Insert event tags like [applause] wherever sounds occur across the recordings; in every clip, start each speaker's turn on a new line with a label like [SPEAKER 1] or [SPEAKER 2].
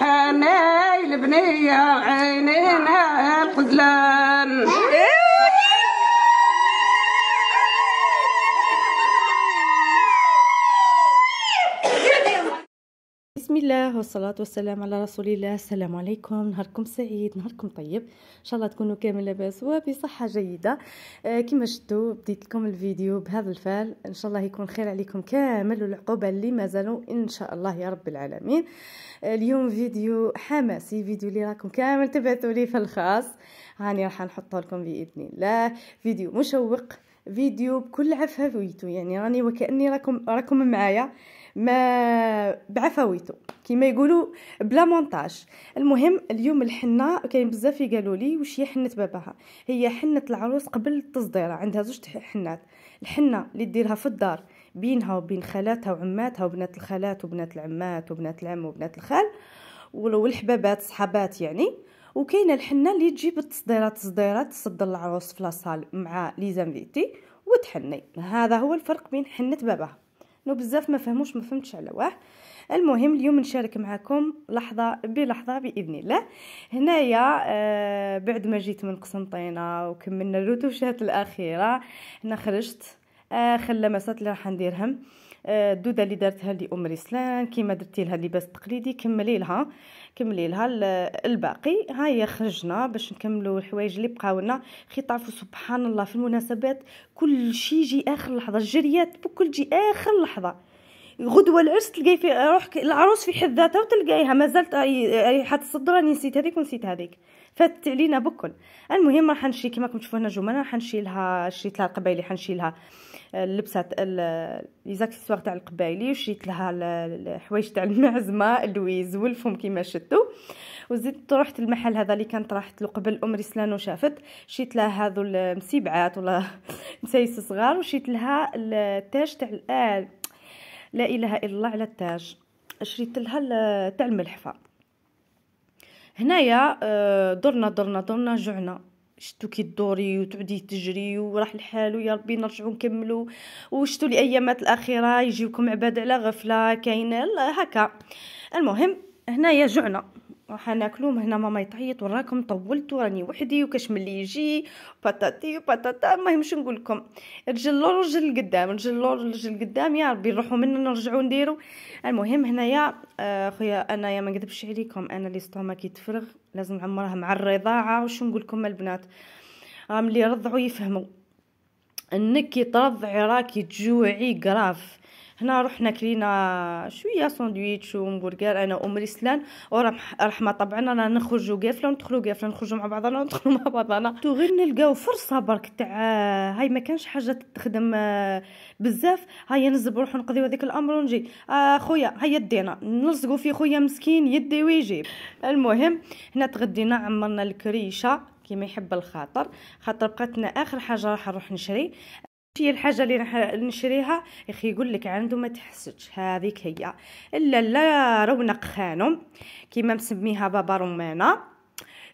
[SPEAKER 1] حناي البنية عينينا الخذلان الله والصلاة والسلام على رسول الله السلام عليكم نهاركم سعيد نهاركم طيب إن شاء الله تكونوا كامل لاباس وبصحة جيدة آه كما شفتوا بديت لكم الفيديو بهذا الفال إن شاء الله يكون خير عليكم كامل والعقوبة اللي مازالوا إن شاء الله يا رب العالمين آه اليوم فيديو حماسي فيديو اللي راكم كامل تبعثوا لي في الخاص هاني راح نحطه لكم بإذن الله فيديو مشوق فيديو بكل عفويته يعني راني وكأني راكم راكم معايا ما بعفويته كيما يقولوا بلا مونتاج المهم اليوم الحنه كاين بزاف قالوا لي واش هي حنه باباها هي حنه العروس قبل التصدير عندها زوج حنات الحنه اللي ديرها في الدار بينها وبين خالاتها وعماتها وبنات الخالات وبنات العمات وبنات العم وبنات الخال والحبابات صحابات يعني وكاينه الحنه اللي تجيب التصديرات تصديرات تصدر العروس في لاصال مع لي زانفيتي وتحني هذا هو الفرق بين حنه باباها نو بزاف ما فهموش ما فهمتش واه المهم اليوم نشارك معكم لحظه بلحظه باذن الله هنايا آه بعد ما جيت من قسنطينه وكملنا الروتوشات الاخيره هنا خرجت آه مسات اللي راح نديرهم الدوده آه، اللي دارتها لي ام رسلان كيما درتي لها اللباس التقليدي كملي لها كملي لها الباقي ها هي خرجنا باش نكملوا الحوايج اللي بقاو لنا خي تعرفوا سبحان الله في المناسبات كل شيء يجي اخر لحظه الجريات بكل جي اخر لحظه غدوه العرس تلقاي في روحك العروس في حد ذاتها وتلقايها مازالت ريحه الصدر راني نسيت هذيك ونسيت هذيك فاتت علينا بكل المهم راح نشري كما راكم تشوفوا هنا جمله راح نشيلها شريت لها قبايلي راح نشيلها لبسات زاكسيسوار تاع القبايلي وشريت لها الحوايج تاع المعزمه لويز والفم كيما شتو وزدت رحت المحل هذا اللي كانت راحت له قبل ام رسلان وشافت شريت لها هذو المسيبعات ولا [laughs] مسايس صغار وشريت لها التاج تاع آه، لا اله الا الله على التاج شريت لها تاع الملحفه هنايا آه، درنا درنا درنا جوعنا شتو كي دوري وتعودي تجري وراح الحال ويا ربي نرجعو نكملو وشتو الايامات الاخيره يجيوكم عباد على غفله كاين هكا المهم هنايا جعنا راح من هنا ماما تعيط وراكم طولتوا راني وحدي وكاش ملي يجي بطاطي وباتاتا المهم شنو نقول لكم رجل لور رجل القدام رجل لور رجل القدام يا ربي نروحوا منا نرجعوا نديروا المهم هنايا آه خويا انايا ما نكذبش عليكم انا لي ستوماكي تفرغ لازم نعمرها مع الرضاعه وشنو نقول لكم البنات راهم اللي يرضعوا يفهموا انك ترضعي راكي تجوعي كراف هنا رحنا كلينا شويه ساندويتش ومبرجر انا وام رسلان ورحمه طبعا رانا نخرجوا قافله وندخلوا قافله نخرجوا مع بعضنا وندخلوا [laughs] مع بعضنا تو غير نلقاو فرصه برك تاع هاي ما كانش حاجه تخدم آه، بزاف هيا نزب نروح نقضيو هذاك الامر ونجي آه خويا هيا دينا نلصقوا في خويا مسكين يدي ويجيب المهم هنا تغدينا عمرنا الكريشه كيما يحب الخاطر خاطر بقاتنا اخر حاجه راح نروح نشري شي الحاجه اللي راح نشريها اخي يقول لك عنده ما تحسش هذيك هي الا لا رونق خانم كيما مسميها بابا رومانا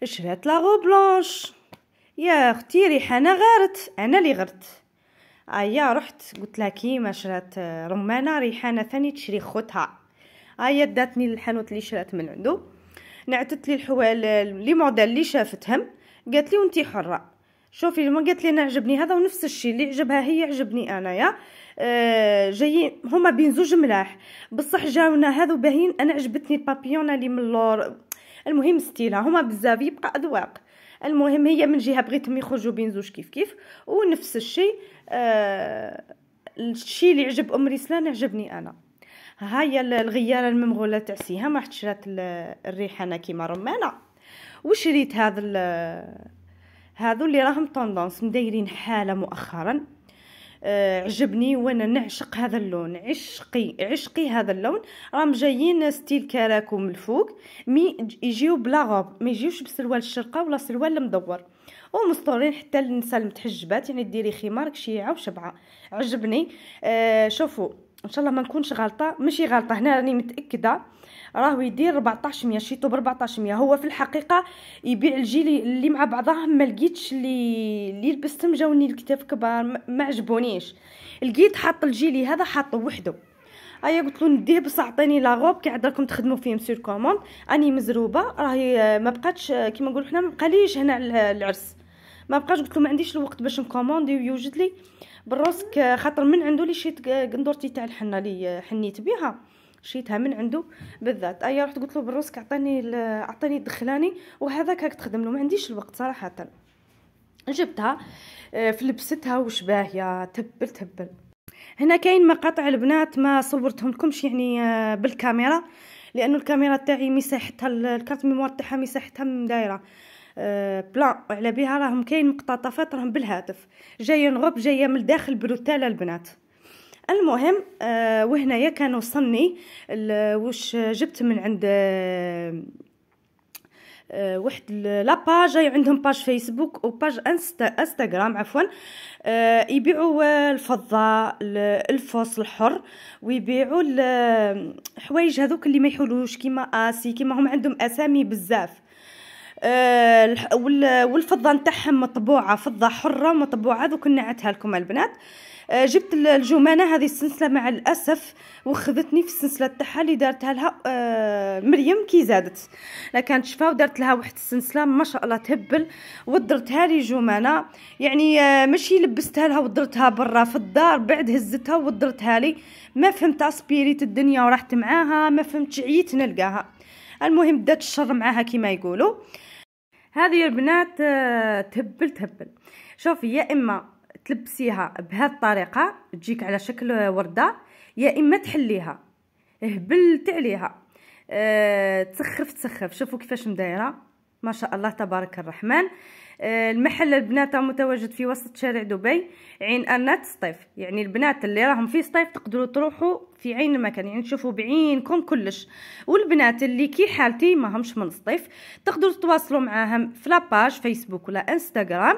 [SPEAKER 1] شرات لا غو بلونش يا اختي انا غارت انا اللي غرت ايا رحت قلت لها كيما شرات رمانه ريحانه ثاني تشري خوتها ايا داتني للحانوت اللي شرات من عنده نعتت لي الحوال لي موديل اللي شافتهم قالت لي وانتي حره شوفي ما قالت لي انا عجبني هذا ونفس الشيء اللي عجبها هي عجبني انايا آه جايين هما بين زوج ملاح بصح جاونا هذو باهين انا عجبتني البابيونه اللي من اللور المهم ستيلها هما بزاف يبقى اذواق المهم هي من جهه بغيتهم يخرجوا بين زوج كيف كيف ونفس الشيء آه الشيء اللي عجب ام رسلان عجبني انا هاي الغياره الممغوله تاع سيها ما رحت الريحانه كيما رمانه وشريت هذا هذو اللي راهم طوندونس مدايرين حاله مؤخرا آه عجبني وانا نعشق هذا اللون عشقي عشقي هذا اللون راهم جايين ستيل كراكو من الفوق مي يجيو بلا غوب ما يجيوش بسروال الشرقه ولا سروال المدور ومسطورين حتى للنساء المتحجبات يعني ديري خمارك شيعه وشبعه عجبني آه شوفوا ان شاء الله ما نكونش غلطه ماشي غلطه هنا راني متاكده راهو يدير 1400 شيتو ب 1400 هو في الحقيقه يبيع الجيلي اللي مع بعضهم ما لقيتش اللي اللي لبستهم جاوني الكتاف كبار ما عجبونيش لقيت حط الجيلي هذا حاطه وحده ايا قلت له نديه بصح عطيني لا غوب كي عاد تخدموا فيه مسير كوموند اني مزروبه راهي ما بقاتش كيما نقولوا حنا ما بقاليش هنا العرس ما بقاش قلت له ما عنديش الوقت باش نكوموندي ويوجد لي بالروسك خاطر من عنده لي شيت قندورتي تاع الحنه لي حنيت بها شيتها من عنده بالذات ايا رحت قلت له بالروسك عطاني عطاني دخلاني وهذاك هاك تخدم له ما عنديش الوقت صراحه جبتها آه، فلبستها وش باهيه تبل تبل هنا كاين مقاطع البنات ما صورتهم لكمش يعني آه، بالكاميرا لانه الكاميرا تاعي مساحتها الكارت ميموار تاعها مساحتها دايره آه، بلان وعلى بها راهم كاين مقتطفات راهم بالهاتف جايه نغب جايه من الداخل بروتال البنات المهم آه وهنايا كان وصلني واش جبت من عند آه, آه، واحد لاباج عندهم باج فيسبوك وباج انستا انستغرام عفوا آه يبيعوا آه، الفضه الفوس الحر ويبيعوا الحوايج هذوك اللي ما يحلوش كيما اسي كيما هم عندهم اسامي بزاف آه، والفضه نتاعهم مطبوعه فضه حره مطبوعه دوك نعتها لكم البنات آه، جبت الجمانه هذه السلسله مع الاسف وخذتني في السلسله تاعها اللي دارتها لها آه، مريم كي زادت لا كانت شفا ودارت لها واحد السلسله ما شاء الله تهبل ودرتها لي جمانه يعني ماشي لبستها لها ودرتها برا في الدار بعد هزتها ودرتها لي ما فهمت اسبيريت الدنيا ورحت معاها ما فهمتش عييت نلقاها المهم بدات الشر معاها كيما يقولوا هذه البنات آه، تهبل تهبل شوفي يا اما تلبسيها بهذه الطريقه تجيك على شكل ورده يا اما تحليها هبلت عليها أه تسخف تسخف شوفوا كيفاش مدايره ما شاء الله تبارك الرحمن آه، المحل البنات متواجد في وسط شارع دبي عين أنات سطيف يعني البنات اللي راهم في سطيف تقدروا تروحوا في عين المكان يعني تشوفوا بعينكم كلش والبنات اللي كي حالتي ماهمش من سطيف تقدروا تتواصلوا معاهم في لاباج فيسبوك ولا انستغرام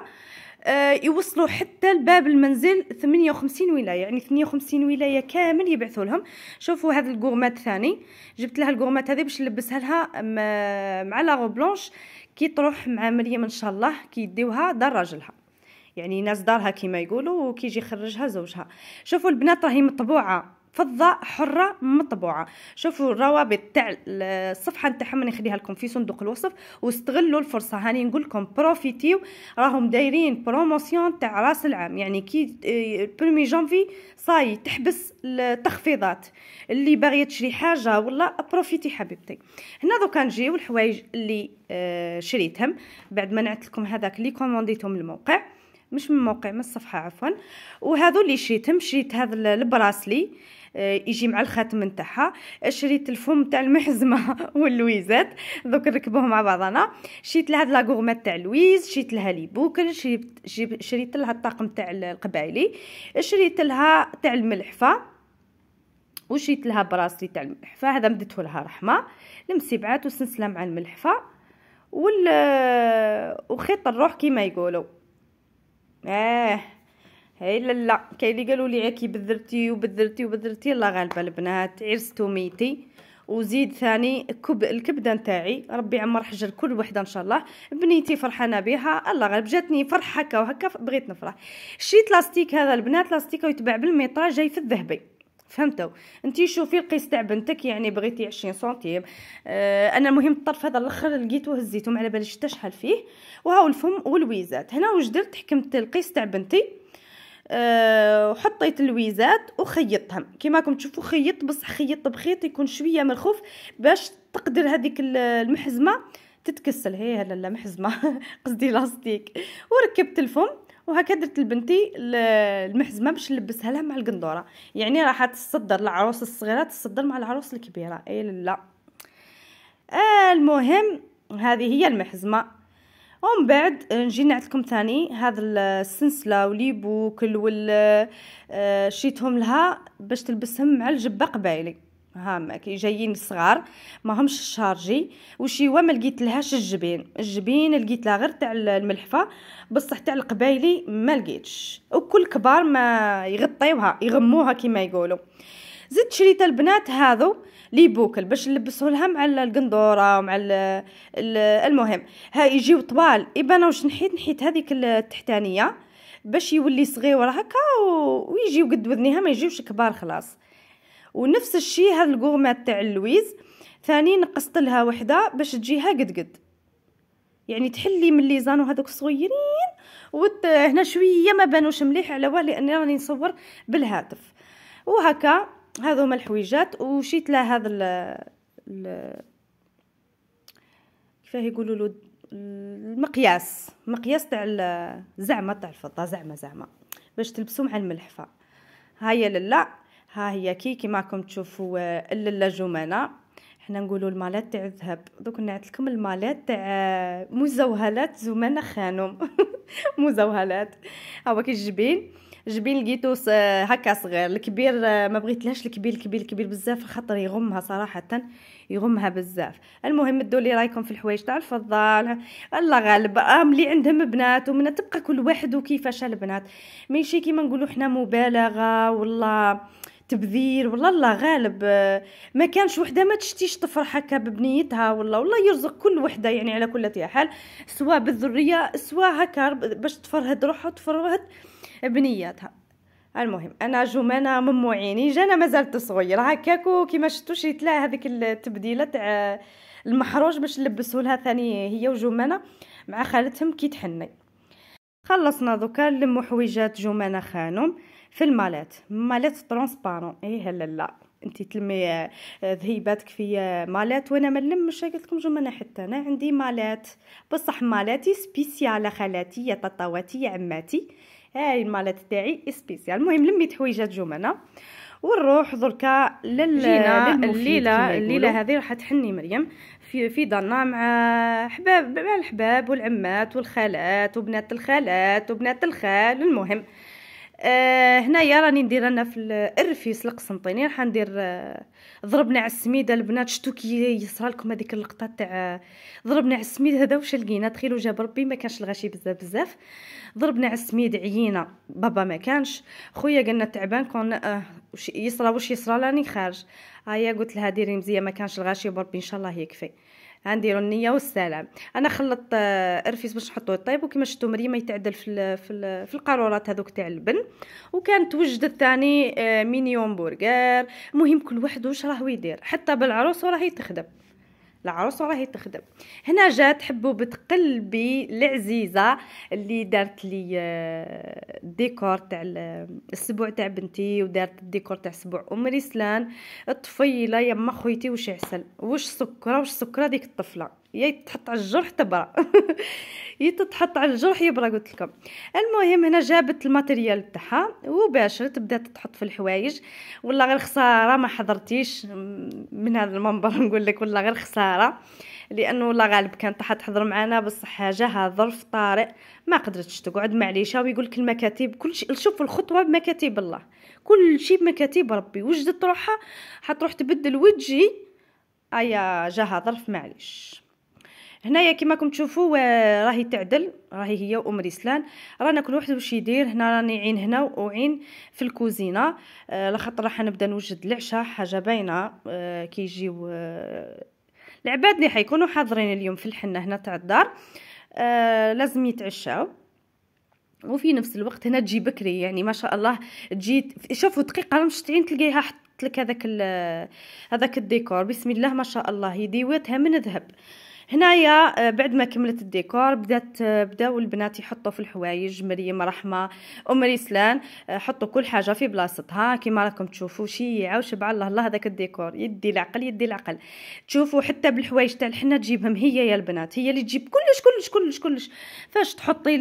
[SPEAKER 1] آه، يوصلوا حتى لباب المنزل 58 ولايه يعني 58 ولايه كامل يبعثوا لهم شوفوا هذا الكورمات ثاني جبت لها الكورمات هذه باش نلبسها لها مع لا بلونش كي تروح مع مريم ان شاء الله كيديوها دار راجلها يعني ناس دارها كيما يقولوا وكيجي يخرجها زوجها شوفوا البنات راهي مطبوعه فضة حرة مطبوعة شوفوا الروابط تاع الصفحة نتاعها نخليها لكم في صندوق الوصف واستغلوا الفرصة هاني نقول لكم بروفيتيو راهم دايرين بروموسيون تاع راس العام يعني كي برومي اه، جانفي صاي تحبس التخفيضات اللي باغية تشري حاجة ولا بروفيتي حبيبتي هنا دوكا نجيو الحوايج اللي اه، شريتهم بعد ما نعت لكم هذاك اللي كومونديتهم الموقع مش من موقع من الصفحه عفوا وهذو اللي شريتهم شريت هذا البراسلي آه آه، يجي مع الخاتم نتاعها شريت الفم تاع المحزمه [laughs] واللويزات دوك نركبوهم مع بعضنا شريت لها هاد تاع لويز شريت لها لي بوكل شريت شريت لها الطاقم تاع القبايلي شريت لها تاع الملحفه وشريت لها براسلي تاع الملحفه هذا مدته لها رحمه المسبعات وسلسله مع الملحفه وال وخيط الروح كيما يقولوا اه هاي لا لا كاين اللي قالوا لي كي بذرتي وبذرتي وبذرتي الله غالب البنات عرستو ميتي وزيد ثاني كب الكبده نتاعي ربي يعمر حجر كل وحده ان شاء الله بنيتي فرحانه بها الله غالب جاتني فرح هكا وهكا بغيت نفرح شريت لاستيك هذا البنات لاستيك يتباع بالميطا جاي في الذهبي فهمتوا انتي شوفي القيس تاع بنتك يعني بغيتي 20 سنتيم اه انا المهم الطرف هذا الاخر لقيته هزيته ما على باليش شحال فيه وهاو الفم والويزات هنا واش درت حكمت القيس تاع بنتي أه وحطيت الويزات وخيطتهم كما راكم تشوفوا خيط بصح خيط بخيط يكون شويه مرخوف باش تقدر هذيك المحزمه تتكسل هي لا لا محزمه [laughs] قصدي لاستيك وركبت الفم وهكا درت لبنتي المحزمه باش نلبسها لها مع القندوره يعني راح تصدر العروس الصغيره تصدر مع العروس الكبيره اي لا آه المهم هذه هي المحزمه ومن بعد نجي نعت لكم ثاني هذا السنسله وليبو كل وال آه، شيتهم لها باش تلبسهم مع الجبه قبايلي هاما كي جايين صغار ما همش شارجي وشيوا ما لقيت لهاش الجبين الجبين لقيت لها غير تاع الملحفه بصح تاع القبايلي ما لقيتش وكل كبار ما يغطيوها يغموها كيما يقولوا زدت شريت البنات هذو لي بوكل باش نلبسه لهم على القندوره ومع المهم ها يجيو طبال ايبا انا واش نحيت نحيت هذيك التحتانيه باش يولي صغير هكا ويجيو قد وذنيها ما يجيوش كبار خلاص ونفس الشيء هاد الكورمات تاع لويز ثاني نقصت لها وحده باش تجيها قد قد يعني تحلي من ليزانو هذوك الصغيرين وت... هنا شويه ما بانوش مليح على بالي اني راني نصور بالهاتف وهكا هذو هما الحويجات وشيت له هذا ال كيفاه يقولوا له المقياس مقياس تاع الزعمه تاع الفضه زعمه زعمه باش تلبسوا مع الملحفه ها هي للا ها هي كي كيما راكم تشوفوا الللا جمانه حنا نقولوا المالات تاع الذهب دوك نعت لكم المالات تاع آه، مزوهلات زمانه خانم [laughs] مزوهلات ها هو كي الجبين جبيل لقيتو آه، هكا صغير الكبير آه، ما بغيتلهاش الكبير الكبير الكبير بزاف خاطر يغمها صراحه يغمها بزاف المهم دو لي رايكم في الحوايج تاع الفضال الله غالب آه، لي عندهم بنات ومن تبقى كل واحد وكيفاش البنات ماشي كيما نقولوا حنا مبالغه والله تبذير والله الله غالب ما كانش وحده ما تشتيش تفرح هكا ببنيتها والله والله يرزق كل وحده يعني على كل حال سواء بالذريه سواء هكا باش تفرهد روحها تفرهد بنياتها المهم انا جمانة من معيني جانا مازالت صغير هكاك وكيما شفتو شريت لها هذيك التبديله تاع المحروج باش نلبسو لها ثاني هي وجمانة مع خالتهم كي تحني خلصنا دوكا نلمو حويجات جمانة خانم في المالات مالات ترونسبارون ايه لا انت تلمي ذهيباتك في مالات وانا ما نلمش قلت لكم جمانة حتى انا عندي مالات بصح مالاتي سبيسيال خالاتي يا تطاواتي يا عماتي هاي المالات تاعي سبيسيال المهم لميت حويجات جمانه ونروح دركا لل الليله الليله هذه راح تحني مريم في في دارنا مع حباب مع الحباب والعمات والخالات وبنات الخالات وبنات الخال المهم آه، هنايا راني ندير انا في الرفيس القسنطيني راح ندير آه، ضربنا على السميده البنات شتو كي يصرى لكم هذيك اللقطه تاع آه، ضربنا على السميد هذا واش لقينا تخيلو جاب ربي ما كانش الغاشي بزاف بزاف ضربنا على السميد عينا بابا ما كانش خويا قالنا تعبان كون آه يصرى واش يصرى راني خارج هيا قلت لها ديري مزيه ما كانش الغاشي بربي ان شاء الله يكفي غنديروا النيه والسلام انا خلطت الرفيس آه، باش نحطوه يطيب وكما شفتوا مريم يتعدل في ال في, ال في القارورات هذوك تاع اللبن وكان توجدت ثاني آه، مينيون برجر المهم كل واحد واش راهو يدير حتى بالعروس وراه تخدم العروس راهي تخدم هنا جات حبوبة قلبي العزيزة اللي دارت لي الديكور آه، تاع السبوع تاع بنتي ودارت الديكور تاع سبوع ام رسلان الطفيلة يما خويتي وش عسل وش سكرة وش سكرة ديك الطفلة يا تحط على الجرح تبرا [laughs] يا تتحط على الجرح يبرا قلت لكم المهم هنا جابت الماتيريال تاعها وباشرت بدات تحط في الحوايج والله غير خساره ما حضرتيش من هذا المنبر [laughs] نقول لك والله غير خساره لانه والله غالب كان طاح تحضر معنا بصح جاها ظرف طارئ ما قدرتش تقعد معليش ويقول لك المكاتب كل شيء شوف الخطوه بمكاتب الله كل شيء بمكاتب ربي وجدت روحها حتروح تبدل وجهي ايا جاها ظرف معليش هنايا كما راكم تشوفوا آه، راهي تعدل راهي هي وام رسلان رانا كل واحد واش يدير هنا راني عين هنا وعين في الكوزينه آه لخاطر راح نبدا نوجد العشاء حاجه باينه آه كيجيو آه العباد اللي حيكونوا حاضرين اليوم في الحنه هنا تاع الدار آه لازم يتعشاو وفي نفس الوقت هنا تجي بكري يعني ما شاء الله تجي شوفوا دقيقه مش تعين تلقيها حط لك هذاك هذاك الديكور بسم الله ما شاء الله يديوتها من ذهب آه هنايا آه، بعد ما كملت الديكور بدات آه، بداو البنات يحطوا في الحوايج مريم رحمه ام ريسلان آه، حطوا كل حاجه في بلاصتها كيما راكم تشوفوا شيعه وشبع الله الله هذاك الديكور يدي العقل يدي العقل تشوفوا حتى بالحوايج تاع الحنه تجيبهم هي يا البنات هي اللي تجيب كلش كلش كلش كلش فاش تحطي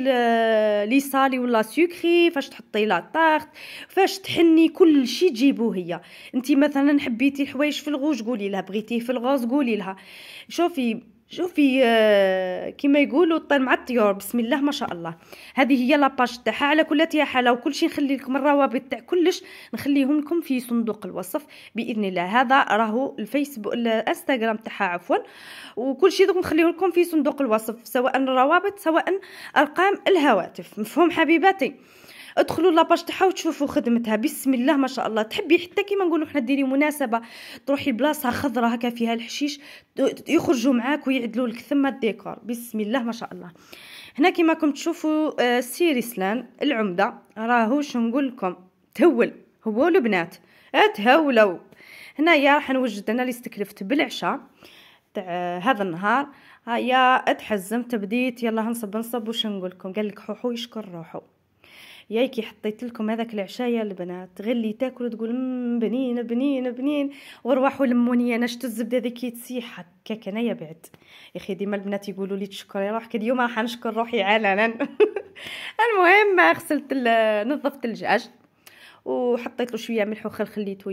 [SPEAKER 1] لي سالي ولا سوكري فاش تحطي لا طارت فاش تحني كل شيء تجيبوه هي انت مثلا حبيتي الحوايج في الغوج قولي لها بغيتيه في الغوز قولي لها شوفي شوفي آه، كما يقولوا الطير مع الطيور بسم الله ما شاء الله هذه هي لاباج تاعها على كلاتها حاله وكل شيء نخلي لكم الروابط تاع كلش نخليهم لكم في صندوق الوصف باذن الله هذا راهو الفيسبوك الانستغرام تاعها عفوا وكل شيء دوك نخليه لكم في صندوق الوصف سواء الروابط سواء ارقام الهواتف مفهوم حبيباتي ادخلوا لاباج تاعها وتشوفوا خدمتها بسم الله ما شاء الله تحبي حتى كيما نقولوا حنا ديري مناسبه تروحي بلاصه خضراء هكا فيها الحشيش يخرجوا معاك ويعدلوا لك ثم الديكور بسم الله ما شاء الله هنا كيما راكم تشوفوا آه، سيريسلان العمده راهو نقول لكم تهول هو البنات تهولوا هنايا راح نوجد انا اللي استكلفت بالعشاء تاع آه، هذا النهار هيا اتحزمت بديت يلا هنصب نصب وش نقول لكم قال لك حوحو يشكر روحو ياي كي حطيت لكم هذاك العشايا البنات غير اللي تاكلوا تقول بنين بنين بنين وارواحوا لموني انا شتو الزبده ذيك تسيح هكاك انايا بعد يا اخي ديما البنات يقولوا لي تشكري روحك اليوم راح نشكر روحي علنا [laughs] المهم غسلت نظفت الدجاج وحطيت له شويه ملح وخل خليته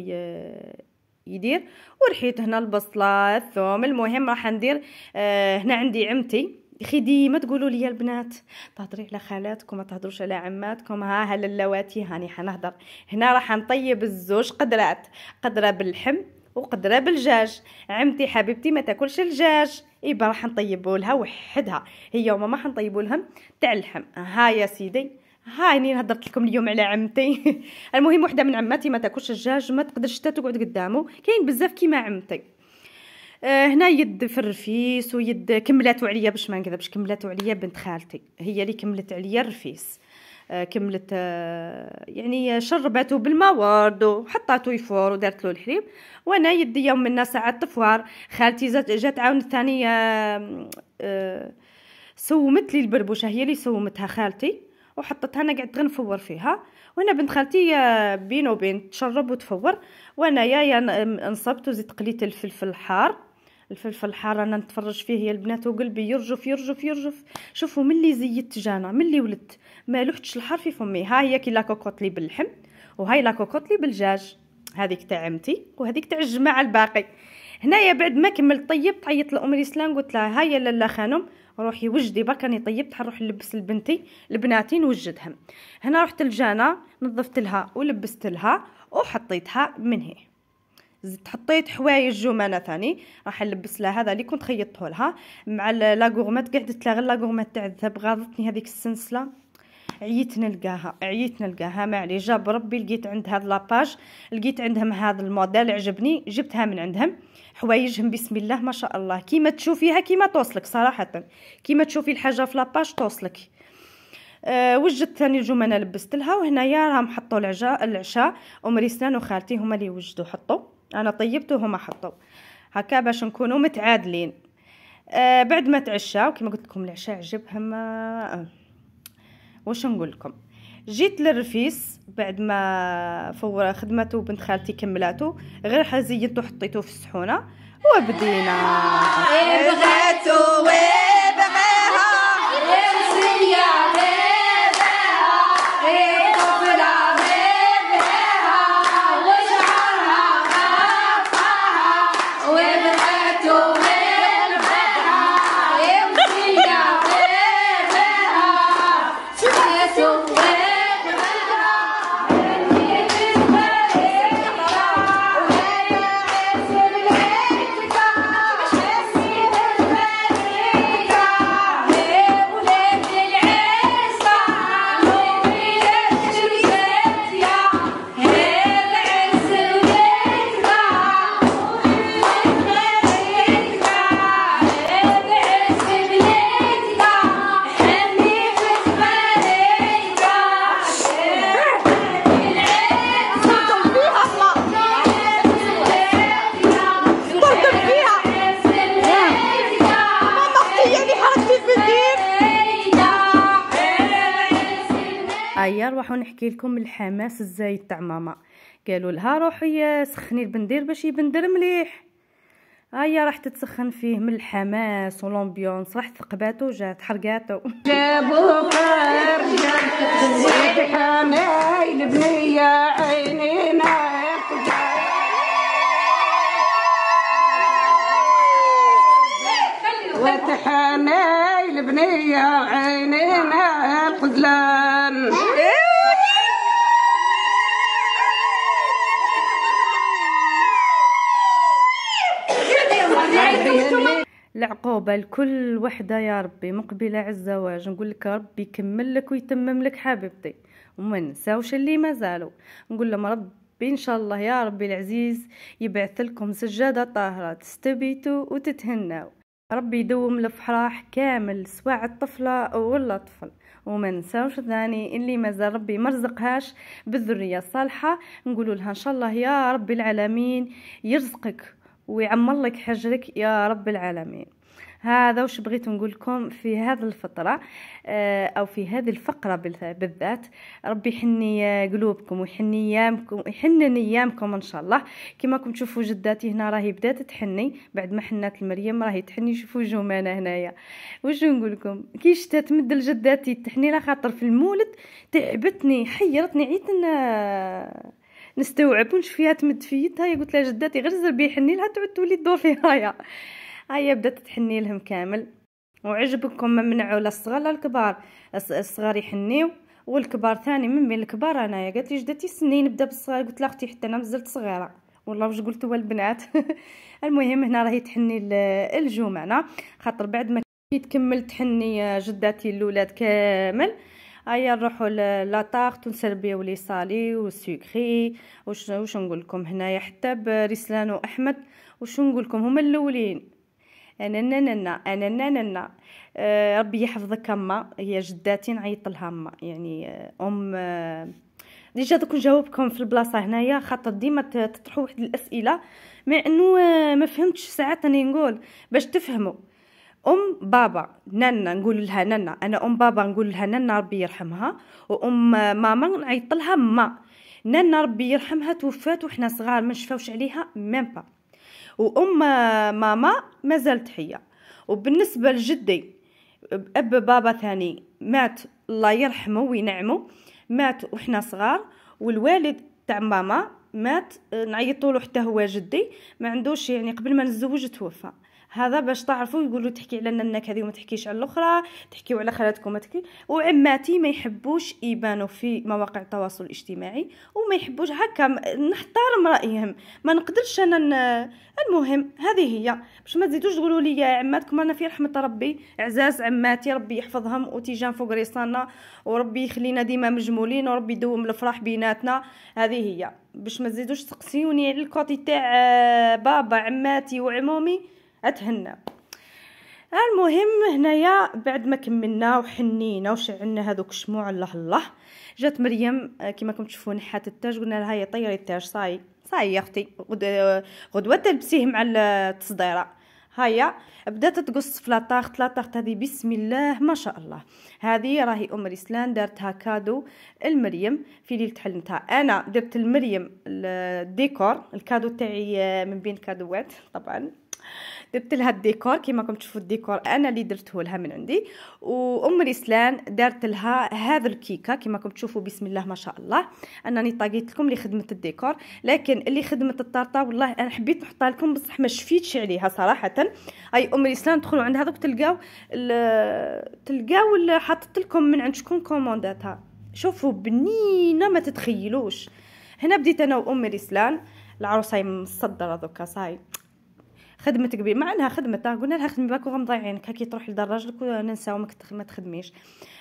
[SPEAKER 1] يدير ورحيت هنا البصله الثوم المهم راح ندير آه، هنا عندي عمتي خدي ديما تقولوا لي البنات تهضري على خالاتكم ما تهضروش على عماتكم ها اللواتي هاني حنهضر هنا راح نطيب الزوج قدرات قدره باللحم وقدره بالجاج عمتي حبيبتي ما تاكلش الجاج ايبا راح نطيبوا لها وحدها هي وماما حنطيبوا لهم تاع اللحم ها يا سيدي هاني هضرت لكم اليوم على عمتي [laughs] المهم وحده من عماتي ما تاكلش الجاج ما تقدرش حتى تقعد قدامه كاين بزاف كيما عمتي آه، هنا يد في الرفيس ويد كملاتو عليا باش ما نكذبش كملاتو عليا بنت خالتي هي اللي كملت عليا الرفيس آه، كملت آه، يعني شربته بالماء ورد وحطاتو يفور ودارت له الحليب وانا يدي يوم من ساعات تفوار خالتي جات عاون عاونت ثاني سومت لي البربوشه هي اللي سومتها خالتي وحطتها انا قعدت غنفور فيها وانا بنت خالتي بين وبين تشرب وتفور وانا يا, يا نصبت وزيد قليت الفلفل الحار الفلفل الحار انا نتفرج فيه يا البنات وقلبي يرجف يرجف يرجف شوفوا ملي زيدت جانا ملي ولدت ما لحتش الحار في فمي ها هي كي لا كوكوتلي باللحم وهاي لا كوكوتلي بالجاج هذيك تاع عمتي وهذيك تاع الجماعه الباقي هنايا بعد ما كملت طيبت عيطت لام ريسلان قلت لها هيا لاله خانم روحي وجدي برك راني طيبت حنروح نلبس لبنتي لبناتي نوجدهم هنا رحت لجانا نظفت لها ولبست لها وحطيتها من هي زدت حطيت حوايج جمانه ثاني راح نلبس لها هذا اللي كنت خيطته لها مع لاغورمات كاع قعدت لها غير لاغورمات تاع الذهب غاضتني هذيك السنسله عييت نلقاها عييت نلقاها معلي جاب ربي لقيت عند هاد لاباج لقيت عندهم هذا الموديل عجبني جبتها من عندهم حوايجهم بسم الله ما شاء الله كيما تشوفيها كيما توصلك صراحه كيما تشوفي الحاجه في لاباج توصلك أه وجدت ثاني الجمانه لبست لها وهنايا راهم حطوا العشاء العشاء ام ريسان وخالتي هما اللي وجدوا حطوا أنا طيبته وهم حطوا هكا باش نكونوا متعادلين آه بعد ما تعشى وكما قلت لكم العشاء عجبهم آه،, آه واش نقول لكم جيت للرفيس بعد ما فور خدمته بنت خالتي كملاته غير حزينته حطيته في الصحونه وبدينا معايا نروحو نحكي لكم الحماس الزايد تاع ماما قالوا لها روحي سخني البندير باش يبندر مليح هيا راح تتسخن فيه من الحماس ولومبيونس راح ثقباتو جات حرقاتو جابو قار جات حمايل بنية عينينا وتحنايل بنية عينينا قزلان العقوبة نعم. لكل وحدة يا ربي مقبلة على الزواج نقول لك ربي يكمل لك ويتمم لك حبيبتي وما نساوش اللي مازالوا نقول لهم ربي ان شاء الله يا ربي العزيز يبعث لكم سجادة طاهرة تستبيتوا وتتهناو ربي يدوم الفرح كامل سواء الطفلة ولا الطفل وما نساوش ثاني اللي مازال ربي مرزقهاش بالذرية الصالحة نقول لها ان شاء الله يا ربي العالمين يرزقك ويعمر لك حجرك يا رب العالمين هذا وش بغيت نقولكم في هذه الفترة آه، أو في هذه الفقرة بالذات ربي يحني آه، قلوبكم ويحني أيامكم يحنن أيامكم إن شاء الله كما كم تشوفوا جداتي هنا راهي بدات تحني بعد ما حنات المريم راهي تحني شوفوا جمانة هنا هنايا واش نقولكم كي كيش تتمد لجداتي تحني على خاطر في المولد تعبتني حيرتني عيت نستوعب ونشوف فيها تمد في يدها قلت لها جداتي غير زربي يحني لها تعود تولي تدور فيها هيا هيا بدات تحني لهم كامل وعجبكم ممنعوا لا الصغار لا الكبار الصغار يحنيو والكبار ثاني من بين الكبار انايا قالت لي جدتي سني نبدا بالصغار قلت لها اختي حتى انا مازلت صغيره والله واش قلت البنات [laughs] المهم هنا راهي تحني الجمعه خاطر بعد ما كي تكمل تحني جداتي الاولاد كامل هيا نروحوا لاطارت ونسربيو لي صالي والسكري واش واش نقول لكم هنايا حتى برسلان واحمد واش نقول لكم هما الاولين انا نانا انا نانا آه ربي يحفظك اما هي جداتي نعيط لها اما يعني ام ديجا دوك نجاوبكم في البلاصه هنايا خاطر ديما تطرحوا واحد الاسئله مع انه ما فهمتش ساعات راني نقول باش تفهموا أم بابا نانا نقول لها نانا أنا أم بابا نقول لها نانا ربي يرحمها وأم ماما نعيط لها ما نانا ربي يرحمها توفات وحنا صغار ما شفاوش عليها ميم با وأم ماما مازالت حية وبالنسبة لجدي أب بابا ثاني مات الله يرحمه وينعمه مات وحنا صغار والوالد تاع ماما مات نعيطولو حتى هو جدي ما عندوش يعني قبل ما نتزوج توفى هذا باش تعرفوا يقولوا تحكي على النك هذه وما تحكيش على الاخرى تحكيوا على خالاتكم ما تحكي وعماتي ما يحبوش يبانوا في مواقع التواصل الاجتماعي وما يحبوش هكا نحترم رايهم ما نقدرش انا ن... المهم هذه هي باش ما تزيدوش تقولوا لي يا عماتكم انا في رحمه ربي عزاز عماتي ربي يحفظهم وتيجان فوق ريصاننا وربي يخلينا ديما مجمولين وربي يدوم الفرح بيناتنا هذه هي باش ما تزيدوش تقسيوني على الكوتي تاع آه، بابا عماتي وعمومي اتهنى المهم هنايا بعد ما كملنا وحنينا وشعلنا هذوك الشموع الله الله جات مريم آه، كما راكم تشوفون حات التاج قلنا لها هي طيري التاج صاي صاي يا اختي غدوه تلبسيه مع التصديره هيا بدات تقص في لاطاخت لاطاخت هذه بسم الله ما شاء الله هذه راهي ام رسلان دارتها كادو المريم في ليله حلمتها انا درت المريم الديكور الكادو تاعي آه، من بين كادوات طبعا درت لها الديكور كيما راكم تشوفوا الديكور انا اللي درته لها من عندي وام رسلان دارت لها هذا الكيكه كيما راكم تشوفوا بسم الله ما شاء الله انني طاقيت لكم اللي خدمت الديكور لكن اللي خدمت الطارطه والله انا حبيت نحطها لكم بصح ما شفيتش عليها صراحه اي ام رسلان تدخلوا عند هذوك تلقاو تلقاو حطت لكم من عند شكون كومونداتها شوفوا بنينه ما تتخيلوش هنا بديت انا وام رسلان العروسه مصدره دوكا صاي خدمتك بي مع انها خدمتها قلنا لها خدمي باك وغمضي عينك هكي تروح لدار راجلك وما ما تخدميش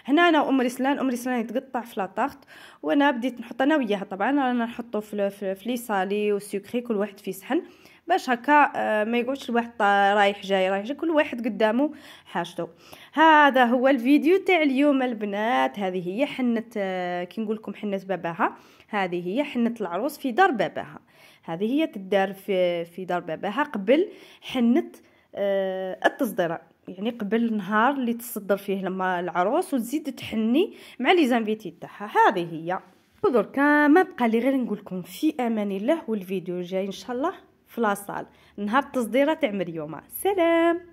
[SPEAKER 1] هنا انا ام رسلان ام رسلان يتقطع في لاطاخت وانا بديت نحط انا وياها طبعا انا نحطو في في لي صالي والسكري كل واحد في صحن باش هكا آه، ما يقعدش الواحد رايح جاي رايح جاي كل واحد قدامه حاجته هذا هو الفيديو تاع اليوم البنات هذه هي حنة آه، كي نقول لكم حنة باباها هذه هي حنة العروس في دار باباها هذه هي تدار في في دار باباها قبل حنة آه، التصدير يعني قبل النهار اللي تصدر فيه لما العروس وتزيد تحني مع لي زانفيتي تاعها هذه هي ودركا ما بقى لي غير نقول لكم في امان الله والفيديو جاي ان شاء الله في لاصال نهار التصديره تاع مريومه سلام